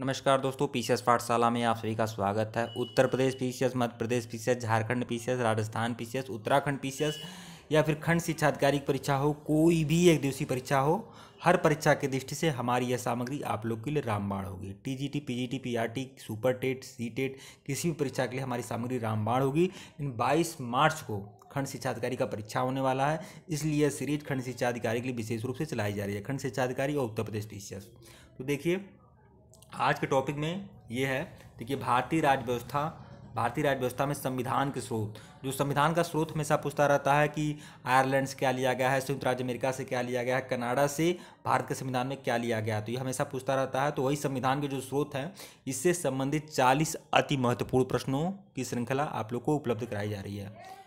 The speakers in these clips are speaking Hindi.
नमस्कार दोस्तों पी सी पाठशाला में आप सभी का स्वागत है Uttar Pradesh P C Madhya Pradesh P C Jharkhand P C Rajasthan P C Uttarakhand P C या फिर खंड शिक्षा अधिकारी परीक्षा हो कोई भी एक दिवसीय परीक्षा हो हर परीक्षा के दृष्टि से हमारी यह सामग्री आप लोग के लिए रामबाण होगी TGT PGT PRT super TET C TET किसी भी परीक्षा के लिए हमारी सामग्री रामबाण होगी इन 22 मार्च को खंड शिक्षा अधिकारी का परीक्षा होने वाला है इसलिए सीरीज खंड शिक्षा अधिकारी के लिए विशेष रूप से चलाई जा रही है खंड शिक्षा अधिकारी और उत्तर प्रदेश पी तो देखिए आज के टॉपिक में ये है देखिए भारतीय राज्य व्यवस्था भारतीय राज्य व्यवस्था में संविधान के स्रोत जो संविधान का स्रोत हमेशा पूछता रहता है कि आयरलैंड से क्या लिया गया है संयुक्त राज्य अमेरिका से क्या लिया गया है कनाडा से भारत के संविधान में क्या लिया गया है तो ये हमेशा पूछता रहता है तो वही संविधान के जो स्रोत हैं इससे संबंधित चालीस अति महत्वपूर्ण प्रश्नों की श्रृंखला आप लोग को उपलब्ध कराई जा रही है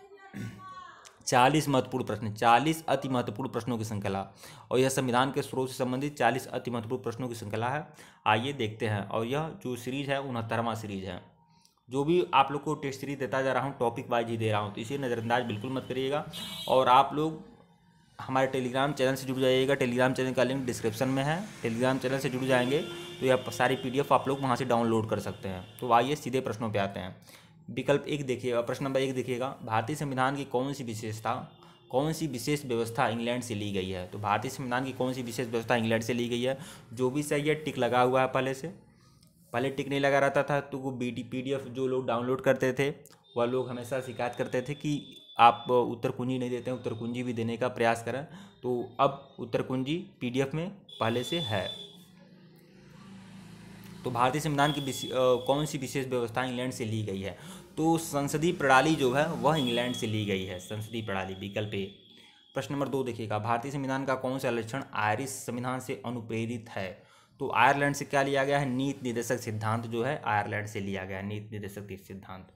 चालीस महत्वपूर्ण प्रश्न चालीस अति महत्वपूर्ण प्रश्नों की श्रृंखला और यह संविधान के स्रोत से संबंधित चालीस अति महत्वपूर्ण प्रश्नों की श्रृंखला है आइए देखते हैं और यह जो सीरीज है उनहत्तरवां सीरीज है जो भी आप लोग को टेस्ट सीरीज देता जा रहा हूँ टॉपिक वाइज ही दे रहा हूँ तो इसे नज़रअंदाज बिल्कुल मत करिएगा और आप लोग हमारे टेलीग्राम चैनल से जुड़ जाइएगा टेलीग्राम चैनल का लिंक डिस्क्रिप्शन में है टेलीग्राम चैनल से जुड़ जाएंगे तो यह सारी पीडीएफ आप लोग वहाँ से डाउनलोड कर सकते हैं तो आइए सीधे प्रश्नों पर आते हैं विकल्प एक देखिएगा प्रश्न नंबर एक देखिएगा भारतीय संविधान की कौन सी विशेषता कौन सी विशेष व्यवस्था इंग्लैंड से ली गई है तो भारतीय संविधान की कौन सी विशेष व्यवस्था इंग्लैंड से ली गई है जो भी सही है टिक लगा हुआ है पहले से पहले टिक नहीं लगा रहता था तो वो B D P D F जो लोग डाउनलोड करते थे वह लोग हमेशा शिकायत करते थे कि आप उत्तर कुंजी नहीं देते हैं उत्तर कुंजी भी देने का प्रयास करें तो अब उत्तर कुंजी पी डी एफ में पहले से है तो भारतीय संविधान की कौन सी विशेष व्यवस्था इंग्लैंड से ली गई है तो संसदीय प्रणाली जो है वह इंग्लैंड से ली गई है संसदीय प्रणाली विकल्प ए प्रश्न नंबर दो देखिएगा भारतीय संविधान का कौन सा लक्षण आयरिश संविधान से अनुप्रेरित है तो आयरलैंड से क्या लिया गया है नीति निर्देशक सिद्धांत जो है आयरलैंड से लिया गया है नीति निदेशक सिद्धांत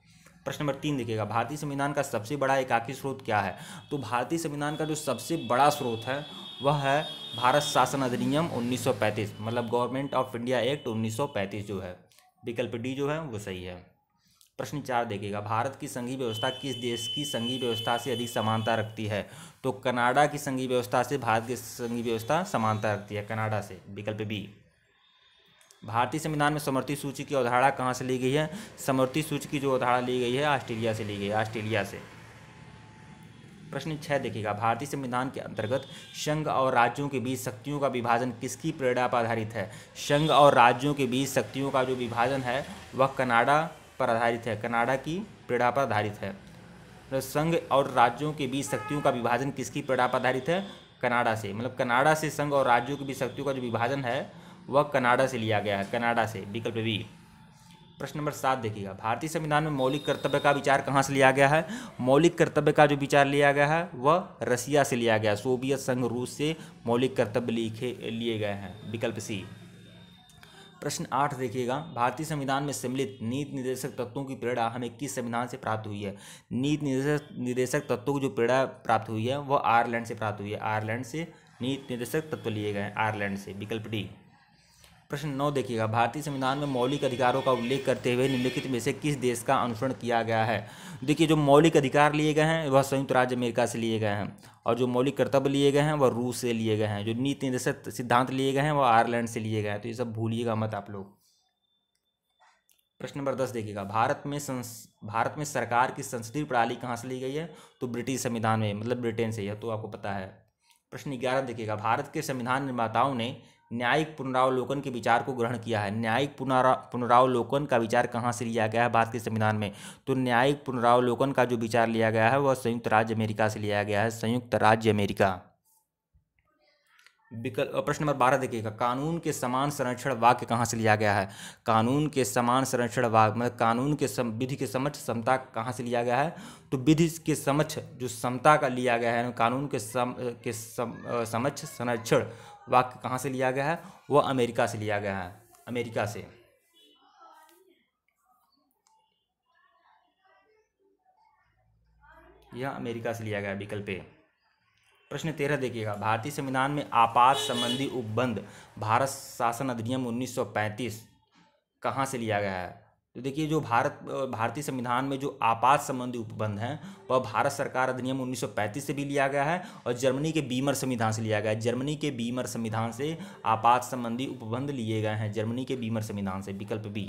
प्रश्न नंबर तीन देखिएगा भारतीय संविधान का सबसे बड़ा एकाकी स्रोत क्या है तो भारतीय संविधान का जो सबसे बड़ा स्रोत है वह है भारत शासन अधिनियम 1935 मतलब गवर्नमेंट ऑफ इंडिया एक्ट 1935 जो है विकल्प डी जो है वो सही है प्रश्न चार देखिएगा भारत की संघीय व्यवस्था किस देश की संघीय व्यवस्था से अधिक समानता रखती है तो कनाडा की संघीय व्यवस्था से भारत की संघीय व्यवस्था समानता रखती है कनाडा से विकल्प बी भारतीय संविधान में समर्थी सूची की अवधारणा कहाँ से ली गई है समर्थी सूची की जो अवधारणा ली गई है ऑस्ट्रेलिया से ली गई है ऑस्ट्रेलिया से प्रश्न छः देखिएगा भारतीय संविधान के अंतर्गत संघ और राज्यों के बीच शक्तियों का विभाजन किसकी प्रेरणा पर आधारित है संघ और राज्यों के बीच शक्तियों का जो विभाजन है वह कनाडा पर आधारित है कनाडा की प्रेरणा पर आधारित है तो संघ और राज्यों के बीच शक्तियों का विभाजन किसकी प्रेरणा पर आधारित है कनाडा से मतलब कनाडा से संघ और राज्यों के बीच शक्तियों का जो विभाजन है वह कनाडा से लिया गया है कनाडा से विकल्प बी प्रश्न नंबर सात देखिएगा भारतीय संविधान में मौलिक कर्तव्य का विचार कहाँ से लिया गया है मौलिक कर्तव्य का जो विचार लिया गया है वह रसिया से लिया गया सोवियत संघ रूस से मौलिक कर्तव्य लिखे लिए गए हैं विकल्प सी प्रश्न आठ देखिएगा भारतीय संविधान में सम्मिलित नीति निर्देशक तत्वों की प्रेरणा हमें किस संविधान से प्राप्त हुई है नीति निर्देशक निर्देशक तत्वों की जो प्रेरणा प्राप्त हुई है वह आयरलैंड से प्राप्त हुई है आयरलैंड से नीति निर्देशक तत्व लिए गए आयरलैंड से विकल्प डी प्रश्न नौ देखिएगा भारतीय संविधान में मौलिक अधिकारों का उल्लेख करते हुए निम्नलिखित में से किस देश का अनुसरण किया गया है देखिए जो मौलिक अधिकार लिए गए हैं वह संयुक्त राज्य अमेरिका से लिए गए हैं और जो मौलिक कर्तव्य लिए गए हैं वह रूस से लिए गए हैं जो नीति निर्देशक सिद्धांत लिए गए हैं वह आयरलैंड से लिए गए हैं तो ये सब भूलिएगा मत आप लोग प्रश्न नंबर दस देखिएगा भारत में संस भारत में सरकार की संसदीय प्रणाली कहाँ से ली गई है तो ब्रिटिश संविधान में मतलब ब्रिटेन से यह तो आपको पता है प्रश्न ग्यारह देखिएगा भारत के संविधान निर्माताओं ने न्यायिक पुनरावलोकन के विचार को ग्रहण किया है न्यायिक पुनरा पुनरावलोकन का विचार कहाँ से लिया गया है भारत के संविधान में तो न्यायिक पुनरावलोकन का जो विचार लिया गया है वह संयुक्त राज्य अमेरिका से लिया गया है संयुक्त राज्य अमेरिका विकल्प प्रश्न नंबर बारह देखिएगा कानून के समान संरक्षण वाक्य कहाँ से लिया गया है कानून के समान संरक्षण वाक्य मतलब कानून के सम विधि के समक्ष समता कहाँ से लिया गया है तो विधि के समक्ष जो समता का लिया गया है कानून के सम के सम समक्ष संरक्षण वाक्य कहाँ से लिया गया है वह अमेरिका से लिया गया है अमेरिका से यह अमेरिका से लिया गया विकल्प ए प्रश्न तेरह देखिएगा भारतीय संविधान में आपात संबंधी उपबंध भारत शासन अधिनियम 1935 कहाँ से लिया गया है तो देखिए जो भारत भारतीय संविधान में जो आपात संबंधी उपबंध हैं वह भारत सरकार अधिनियम 1935 से भी लिया गया है और जर्मनी के बीमर संविधान से लिया गया है जर्मनी के बीमर संविधान से आपात संबंधी उपबंध लिए गए हैं जर्मनी के बीमर संविधान से विकल्प बी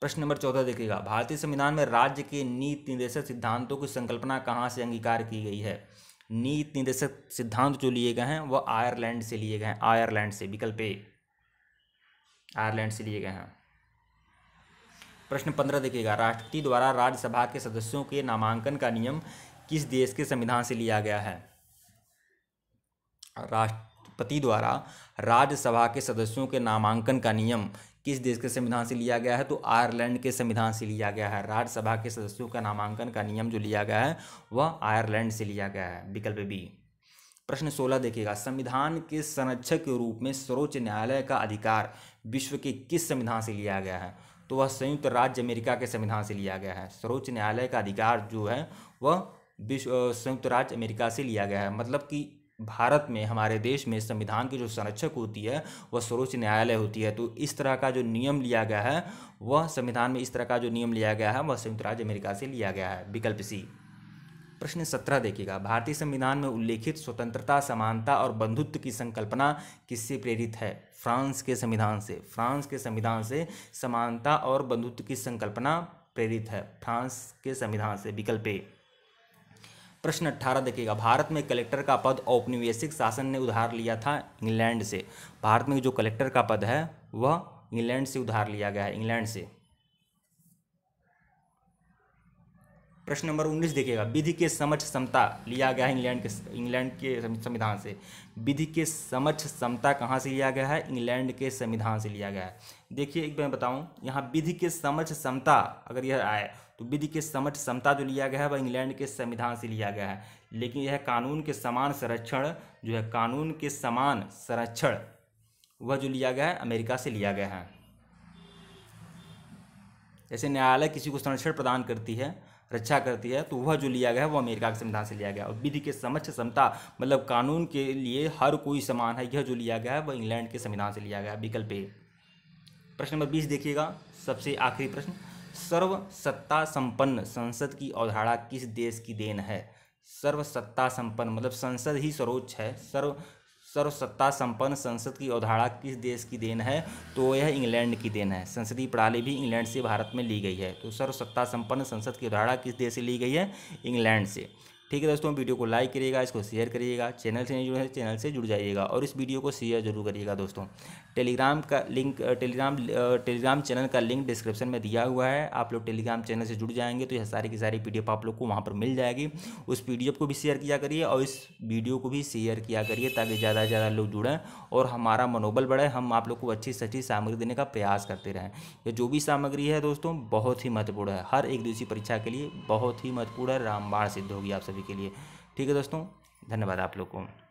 प्रश्न नंबर चौदह देखिएगा भारतीय संविधान में राज्य के नीति निर्देशक सिद्धांतों की संकल्पना कहाँ से अंगीकार की गई है नीति निर्देशक सिद्धांत जो लिए गए हैं वह आयरलैंड से लिए गए हैं आयरलैंड से विकल्प ए आयरलैंड से लिए गए हैं प्रश्न पंद्रह देखिएगा राष्ट्रपति द्वारा राज्यसभा के सदस्यों के नामांकन का नियम किस देश के संविधान से लिया गया है राष्ट्रपति द्वारा राज्यसभा के सदस्यों के नामांकन का नियम किस देश के संविधान से लिया गया है तो आयरलैंड के संविधान से लिया गया है राज्यसभा के सदस्यों का नामांकन का नियम जो लिया गया है वह आयरलैंड से लिया गया है विकल्प बी प्रश्न सोलह देखिएगा संविधान के संरक्षक के रूप में सर्वोच्च न्यायालय का अधिकार विश्व के किस संविधान से लिया गया है तो वह संयुक्त राज्य अमेरिका के संविधान से लिया गया है सर्वोच्च न्यायालय का अधिकार जो है वह विश्व संयुक्त राज्य अमेरिका से लिया गया है मतलब कि भारत में हमारे देश में संविधान की जो संरक्षक होती है वह सर्वोच्च न्यायालय होती है तो इस तरह का जो नियम लिया गया है वह संविधान में इस तरह का जो नियम लिया गया है वह संयुक्त राज्य अमेरिका से लिया गया है विकल्प सी प्रश्न सत्रह देखिएगा भारतीय संविधान में उल्लेखित स्वतंत्रता समानता और बंधुत्व की संकल्पना किससे प्रेरित है फ्रांस के संविधान से फ्रांस के संविधान से समानता और बंधुत्व की संकल्पना प्रेरित है फ्रांस के संविधान से विकल्प ए प्रश्न अट्ठारह देखिएगा भारत में कलेक्टर का पद औपनिवेशिक शासन ने उधार लिया था इंग्लैंड से भारत में जो कलेक्टर का पद है वह इंग्लैंड से उधार लिया गया है इंग्लैंड से प्रश्न नंबर 19 देखिएगा विधि के समझ समता लिया गया है इंग्लैंड के इंग्लैंड के संविधान से विधि के समझ समता कहाँ से लिया गया है इंग्लैंड के संविधान से लिया गया है देखिए एक मैं बताऊं यहाँ विधि के समझ समता अगर यह आए तो विधि के समझ समता जो लिया गया है वह इंग्लैंड के संविधान से लिया गया है लेकिन यह कानून के समान संरक्षण जो है कानून के समान संरक्षण वह जो लिया गया है अमेरिका से लिया गया है जैसे न्यायालय किसी को संरक्षण प्रदान करती है रक्षा करती है तो वह जो लिया गया है वह अमेरिका के संविधान से लिया गया और विधि के समक्ष समता मतलब कानून के लिए हर कोई समान है यह जो लिया गया है वह इंग्लैंड के संविधान से लिया गया विकल्प ए प्रश्न नंबर बीस देखिएगा सबसे आखिरी प्रश्न सर्वसत्ता संपन्न संसद की अवधारणा किस देश की देन है सर्वसत्ता संपन्न मतलब संसद ही सर्वोच्च है सर्व सर्वसत्ता संपन्न संसद की अवधारणा किस देश की देन है तो यह इंग्लैंड की देन है संसदीय प्रणाली भी इंग्लैंड से भारत में ली गई है तो सर्वसत्ता संपन्न संसद की अवधारणा किस देश से ली गई है इंग्लैंड से ठीक है दोस्तों वीडियो को लाइक करिएगा इसको शेयर करिएगा चैनल से नहीं जुड़े चैनल से जुड़ जाइएगा और इस वीडियो को शेयर जरूर करिएगा दोस्तों टेलीग्राम का लिंक टेलीग्राम टेलीग्राम चैनल का लिंक डिस्क्रिप्शन में दिया हुआ है आप लोग टेलीग्राम चैनल से जुड़ जाएंगे तो यह सारी की सारी पी आप लोग को वहाँ पर मिल जाएगी उस पी को भी शेयर किया करिए और इस वीडियो को भी शेयर किया करिए ताकि ज़्यादा से ज़्यादा लोग जुड़ें और हमारा मनोबल बढ़े हम आप लोग को अच्छी से अच्छी सामग्री देने का प्रयास करते रहें ये जो भी सामग्री है दोस्तों बहुत ही महत्वपूर्ण है हर एक दिवसीय परीक्षा के लिए बहुत ही महत्वपूर्ण है रामबाण सिद्ध होगी आप सब सभी के लिए ठीक है दोस्तों धन्यवाद आप लोग को